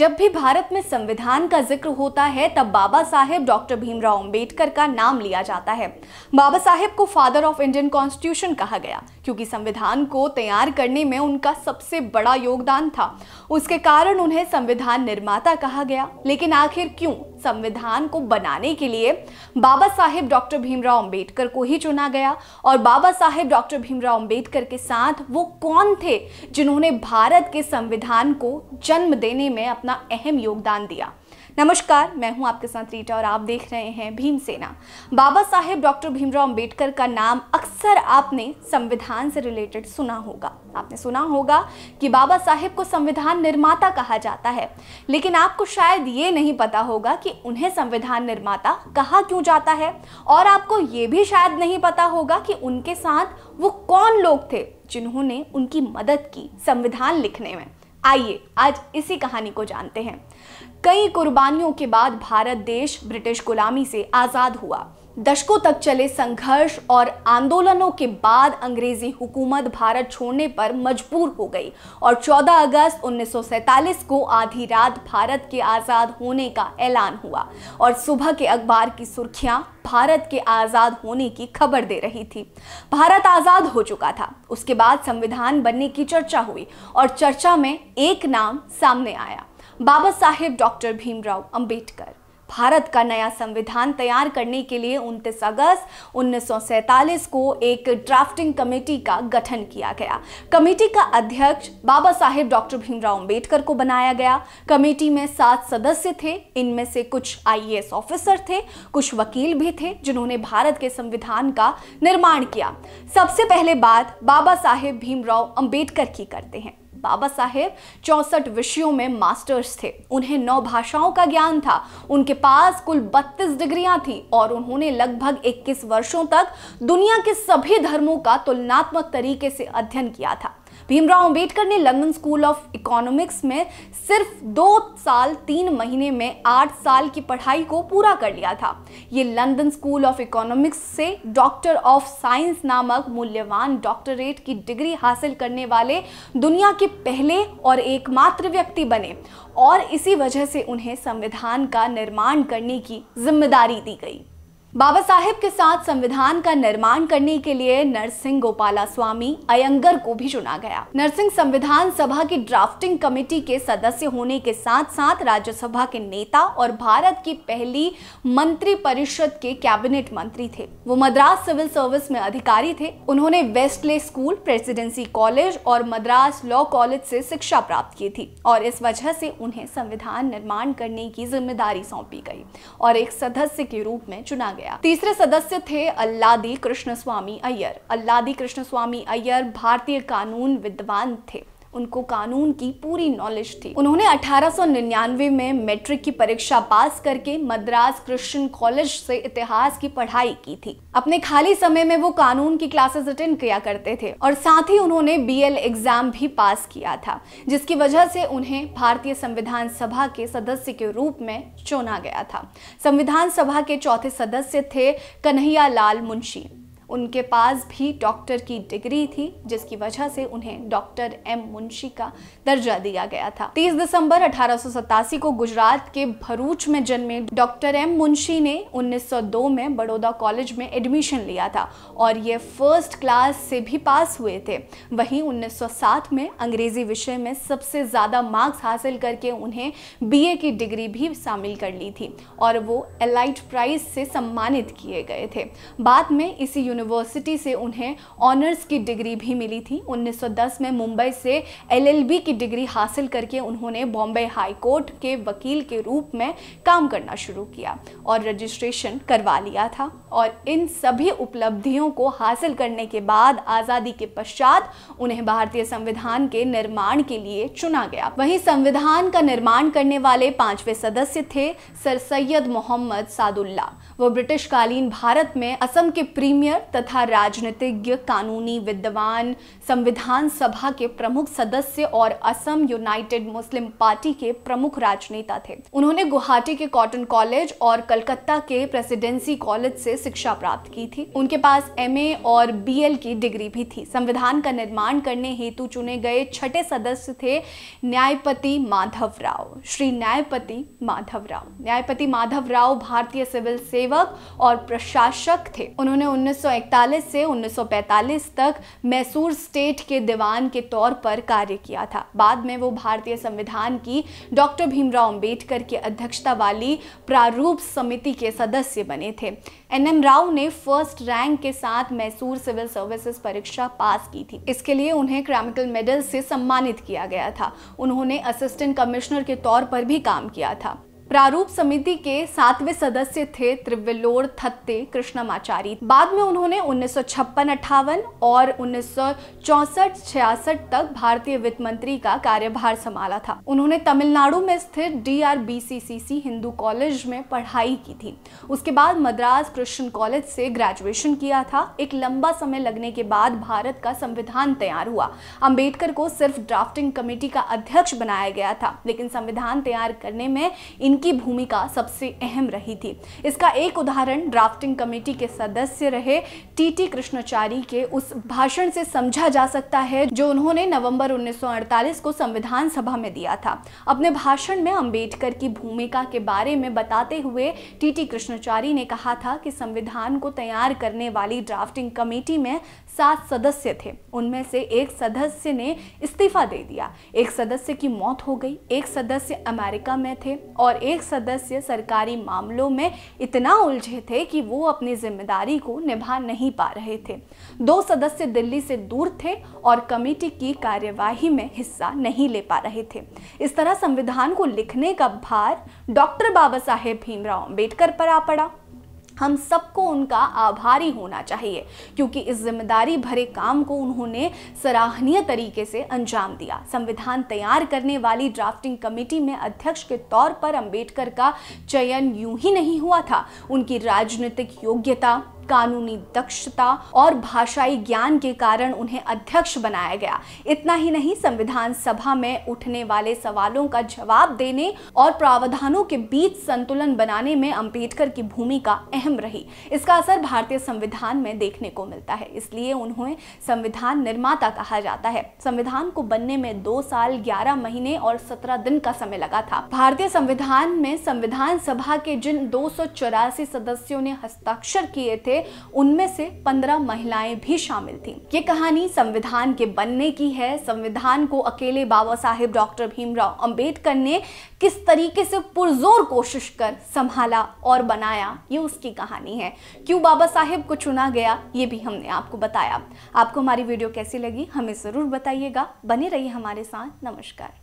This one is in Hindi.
जब भी भारत में संविधान का जिक्र होता है तब बाबा साहेब डॉक्टर भीमराव अंबेडकर का नाम लिया जाता है बाबा साहेब को फादर ऑफ इंडियन कॉन्स्टिट्यूशन कहा गया क्योंकि संविधान को तैयार करने में उनका सबसे बड़ा योगदान था उसके कारण उन्हें संविधान निर्माता कहा गया लेकिन आखिर क्यों संविधान को बनाने के लिए बाबा साहेब डॉक्टर भीमराव अंबेडकर को ही चुना गया और बाबा साहेब डॉक्टर भीमराव अंबेडकर के साथ वो कौन थे जिन्होंने भारत के संविधान को जन्म देने में अपना अहम योगदान दिया नमस्कार मैं हूं आपके साथ रीटा और आप देख रहे हैं भीमसेना बाबा साहेब डॉक्टर भीमराव अंबेडकर का नाम अक्सर आपने संविधान से रिलेटेड सुना होगा आपने सुना होगा कि बाबा साहेब को संविधान निर्माता कहा जाता है लेकिन आपको शायद ये नहीं पता होगा कि उन्हें संविधान निर्माता कहा क्यों जाता है और आपको ये भी शायद नहीं पता होगा कि उनके साथ वो कौन लोग थे जिन्होंने उनकी मदद की संविधान लिखने में आइए आज इसी कहानी को जानते हैं कई कुर्बानियों के बाद भारत देश ब्रिटिश गुलामी से आज़ाद हुआ दशकों तक चले संघर्ष और आंदोलनों के बाद अंग्रेजी हुकूमत भारत छोड़ने पर मजबूर हो गई और 14 अगस्त 1947 को आधी रात भारत के आज़ाद होने का ऐलान हुआ और सुबह के अखबार की सुर्खियां भारत के आज़ाद होने की खबर दे रही थी भारत आज़ाद हो चुका था उसके बाद संविधान बनने की चर्चा हुई और चर्चा में एक नाम सामने आया बाबा साहेब डॉक्टर भीमराव अम्बेडकर भारत का नया संविधान तैयार करने के लिए 29 अगस्त उन्नीस को एक ड्राफ्टिंग कमेटी का गठन किया गया कमेटी का अध्यक्ष बाबा साहेब डॉक्टर भीमराव अम्बेडकर को बनाया गया कमेटी में सात सदस्य थे इनमें से कुछ आई ऑफिसर थे कुछ वकील भी थे जिन्होंने भारत के संविधान का निर्माण किया सबसे पहले बात बाबा साहेब भीमराव अम्बेडकर की करते हैं बाबा साहेब चौसठ विषयों में मास्टर्स थे उन्हें नौ भाषाओं का ज्ञान था उनके पास कुल बत्तीस डिग्रियां थी और उन्होंने लगभग 21 वर्षों तक दुनिया के सभी धर्मों का तुलनात्मक तरीके से अध्ययन किया था भीमराव अंबेडकर ने लंदन स्कूल ऑफ इकोनॉमिक्स में सिर्फ दो साल तीन महीने में आठ साल की पढ़ाई को पूरा कर लिया था ये लंदन स्कूल ऑफ इकोनॉमिक्स से डॉक्टर ऑफ साइंस नामक मूल्यवान डॉक्टरेट की डिग्री हासिल करने वाले दुनिया के पहले और एकमात्र व्यक्ति बने और इसी वजह से उन्हें संविधान का निर्माण करने की जिम्मेदारी दी गई बाबा साहेब के साथ संविधान का निर्माण करने के लिए नरसिंह गोपाला स्वामी अयंगर को भी चुना गया नरसिंह संविधान सभा की ड्राफ्टिंग कमेटी के सदस्य होने के साथ साथ राज्यसभा के नेता और भारत की पहली मंत्री परिषद के कैबिनेट मंत्री थे वो मद्रास सिविल सर्विस में अधिकारी थे उन्होंने वेस्टले स्कूल प्रेसिडेंसी कॉलेज और मद्रास लॉ कॉलेज से शिक्षा प्राप्त की थी और इस वजह से उन्हें संविधान निर्माण करने की जिम्मेदारी सौंपी गई और एक सदस्य के रूप में चुना गया गया तीसरे सदस्य थे अल्लादी कृष्ण स्वामी अय्यर अल्लादी कृष्ण स्वामी अय्यर भारतीय कानून विद्वान थे उनको कानून की पूरी नॉलेज थी उन्होंने 1899 में मैट्रिक की परीक्षा पास करके मद्रास क्रिश्चियन कॉलेज से इतिहास की पढ़ाई की थी अपने खाली समय में वो कानून की क्लासेस अटेंड किया करते थे और साथ ही उन्होंने बीएल एग्जाम भी पास किया था जिसकी वजह से उन्हें भारतीय संविधान सभा के सदस्य के रूप में चुना गया था संविधान सभा के चौथे सदस्य थे कन्हैया लाल मुंशी उनके पास भी डॉक्टर की डिग्री थी जिसकी वजह से उन्हें डॉक्टर एम मुंशी का दर्जा दिया गया था 30 दिसंबर अठारह को गुजरात के भरूच में जन्मे डॉक्टर एम मुंशी ने 1902 में बड़ौदा कॉलेज में एडमिशन लिया था और ये फर्स्ट क्लास से भी पास हुए थे वहीं 1907 में अंग्रेजी विषय में सबसे ज़्यादा मार्क्स हासिल करके उन्हें बीए की डिग्री भी शामिल कर ली थी और वो एलाइट प्राइज से सम्मानित किए गए थे बाद में इसी यूनिवर्सिटी से उन्हें ऑनर्स की डिग्री भी मिली थी 1910 में मुंबई से एलएलबी की डिग्री हासिल करके उन्होंने बॉम्बे हाईकोर्ट के वकील के रूप में काम करना शुरू किया और रजिस्ट्रेशन करवा लिया था और इन सभी उपलब्धियों को हासिल करने के बाद आज़ादी के पश्चात उन्हें भारतीय संविधान के निर्माण के लिए चुना गया वहीं संविधान का निर्माण करने वाले पांचवें सदस्य थे सर सैयद मोहम्मद सादुल्ला वो ब्रिटिशकालीन भारत में असम के प्रीमियर तथा राजनीतिज्ञ कानूनी विद्वान संविधान सभा के प्रमुख सदस्य और असम यूनाइटेड मुस्लिम पार्टी के प्रमुख राजनेता थे उन्होंने गुवाहाटी के कॉटन कॉलेज और कलकत्ता के प्रेसिडेंसी कॉलेज से शिक्षा प्राप्त की थी उनके पास एम और बी की डिग्री भी थी संविधान का निर्माण करने हेतु चुने गए छठे सदस्य थे न्यायपति माधव राव श्री न्यायपति माधव राव न्यायपति माधव राव भारतीय सिविल सेवक और प्रशासक थे उन्होंने उन्नीस 1941 से 1945 तक मैसूर स्टेट के दीवान के तौर पर कार्य किया था बाद में वो भारतीय संविधान की डॉक्टर भीमराव अंबेडकर की अध्यक्षता वाली प्रारूप समिति के सदस्य बने थे एन एम राव ने फर्स्ट रैंक के साथ मैसूर सिविल सर्विसेज परीक्षा पास की थी इसके लिए उन्हें क्रामिकल मेडल से सम्मानित किया गया था उन्होंने असिस्टेंट कमिश्नर के तौर पर भी काम किया था प्रारूप समिति के सातवें सदस्य थे त्रिवेलोर थत्ते कृष्णमाचारी बाद में उन्होंने उन्नीस सौ छप्पन और उन्नीस सौ तक भारतीय वित्त मंत्री का कार्यभार संभाला था उन्होंने तमिलनाडु में स्थित डीआरबीसीसीसी हिंदू कॉलेज में पढ़ाई की थी उसके बाद मद्रास क्रिश्चियन कॉलेज से ग्रेजुएशन किया था एक लंबा समय लगने के बाद भारत का संविधान तैयार हुआ अम्बेडकर को सिर्फ ड्राफ्टिंग कमेटी का अध्यक्ष बनाया गया था लेकिन संविधान तैयार करने में इन इनकी भूमिका सबसे अहम रही थी इसका एक उदाहरण ड्राफ्टिंग कमेटी के सदस्य रहे टीटी कृष्णाचारी के उस भाषण से समझा जा सकता है जो उन्होंने नवंबर 1948 को संविधान सभा में दिया था अपने भाषण में अंबेडकर की भूमिका के बारे में बताते हुए टीटी कृष्णाचारी ने कहा था कि संविधान को तैयार करने वाली ड्राफ्टिंग कमेटी में सात सदस्य थे उनमें से एक सदस्य ने इस्तीफा दे दिया एक सदस्य की मौत हो गई एक सदस्य अमेरिका में थे और एक सदस्य सरकारी मामलों में इतना उलझे थे कि वो अपनी जिम्मेदारी को निभा नहीं पा रहे थे दो सदस्य दिल्ली से दूर थे और कमेटी की कार्यवाही में हिस्सा नहीं ले पा रहे थे इस तरह संविधान को लिखने का भार डॉक्टर बाबा साहेब भीमराव अम्बेडकर पर आ पड़ा हम सबको उनका आभारी होना चाहिए क्योंकि इस जिम्मेदारी भरे काम को उन्होंने सराहनीय तरीके से अंजाम दिया संविधान तैयार करने वाली ड्राफ्टिंग कमेटी में अध्यक्ष के तौर पर अंबेडकर का चयन यूं ही नहीं हुआ था उनकी राजनीतिक योग्यता कानूनी दक्षता और भाषाई ज्ञान के कारण उन्हें अध्यक्ष बनाया गया इतना ही नहीं संविधान सभा में उठने वाले सवालों का जवाब देने और प्रावधानों के बीच संतुलन बनाने में अंबेडकर की भूमिका अहम रही इसका असर भारतीय संविधान में देखने को मिलता है इसलिए उन्हें संविधान निर्माता कहा जाता है संविधान को बनने में दो साल ग्यारह महीने और सत्रह दिन का समय लगा था भारतीय संविधान में संविधान सभा के जिन दो सदस्यों ने हस्ताक्षर किए थे उनमें से पंद्रह महिलाएं भी शामिल थी ये कहानी संविधान के बनने की है संविधान को अकेले बाबा साहेब डॉक्टर भीमराव अंबेडकर ने किस तरीके से पुरजोर कोशिश कर संभाला और बनाया ये उसकी कहानी है क्यों बाबा साहेब को चुना गया ये भी हमने आपको बताया आपको हमारी वीडियो कैसी लगी हमें ज़रूर बताइएगा बने रहिए हमारे साथ नमस्कार